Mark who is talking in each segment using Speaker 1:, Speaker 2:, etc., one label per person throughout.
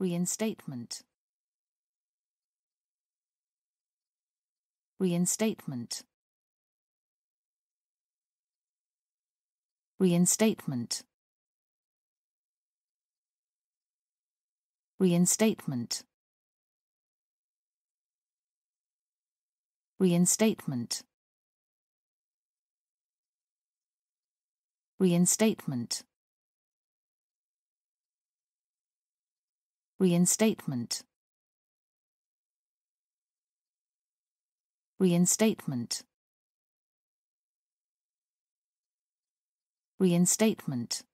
Speaker 1: Reinstatement. Reinstatement. Reinstatement. Reinstatement. Reinstatement. Reinstatement. Reinstatement. Reinstatement. Reinstatement.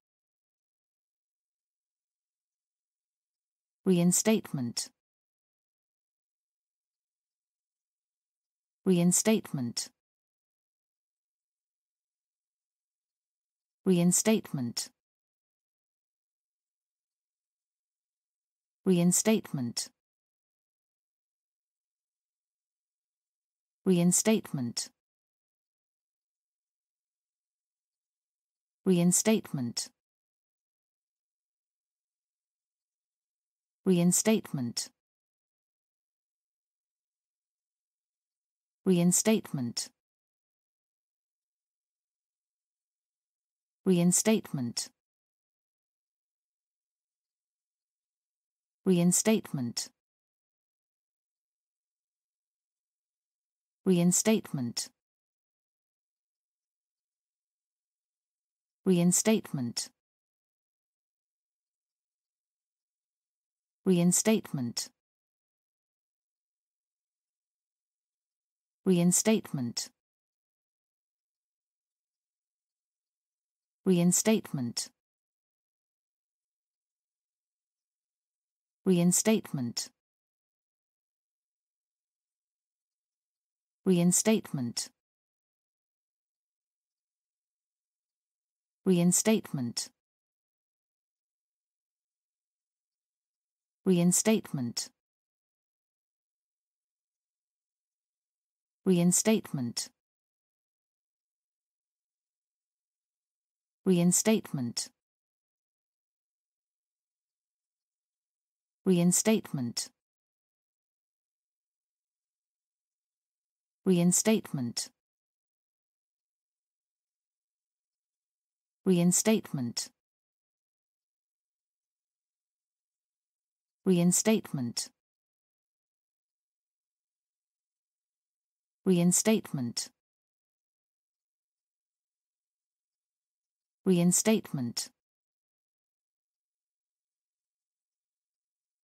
Speaker 1: Reinstatement. Reinstatement. Reinstatement. Reinstatement. Reinstatement. Reinstatement. Reinstatement. Reinstatement. Reinstatement. Reinstatement. Reinstatement. Reinstatement. Reinstatement. Reinstatement. Reinstatement. Reinstatement. Reinstatement. Reinstatement. Reinstatement. Reinstatement. Reinstatement. Reinstatement. Reinstatement. Reinstatement. Reinstatement. Reinstatement. Reinstatement.